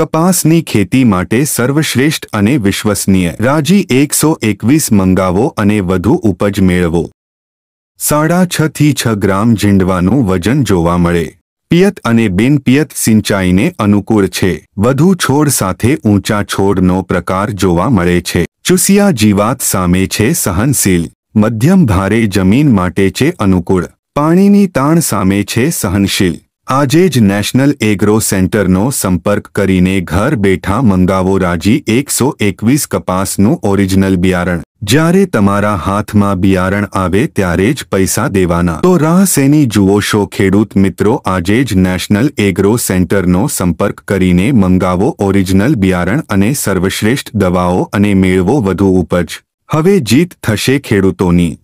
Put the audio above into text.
કપાસની ખેતી માટે સર્વશ્રેષ્ઠ અને વિશ્વસનીય રાજી એકસો એકવીસ મંગાવો અને વધુ ઉપજ મેળવો સાડા છ થી છ ગ્રામ ઝીંડવાનું વજન જોવા મળે પિયત અને બિનપિયત સિંચાઈને અનુકૂળ છે વધુ છોડ સાથે ઊંચા છોડનો પ્રકાર જોવા મળે છે ચુસિયા જીવાત સામે છે સહનશીલ મધ્યમ ભારે જમીન માટે છે અનુકૂળ પાણીની તાણ સામે છે સહનશીલ આજે જ નેશનલ એગ્રો સેન્ટરનો સંપર્ક કરીને ઘર બેઠા મંગાવો રાજી એકસો એકવીસ કપાસનું ઓરિજિનલ બિયારણ જ્યારે તમારા હાથમાં બિયારણ આવે ત્યારે જ પૈસા દેવાના તો રાહ સેની જુઓ છો ખેડૂત મિત્રો આજે જ નેશનલ એગ્રો સેન્ટરનો સંપર્ક કરીને મંગાવો ઓરિજિનલ બિયારણ અને સર્વશ્રેષ્ઠ દવાઓ અને મેળવો વધુ ઉપજ હવે જીત થશે ખેડૂતોની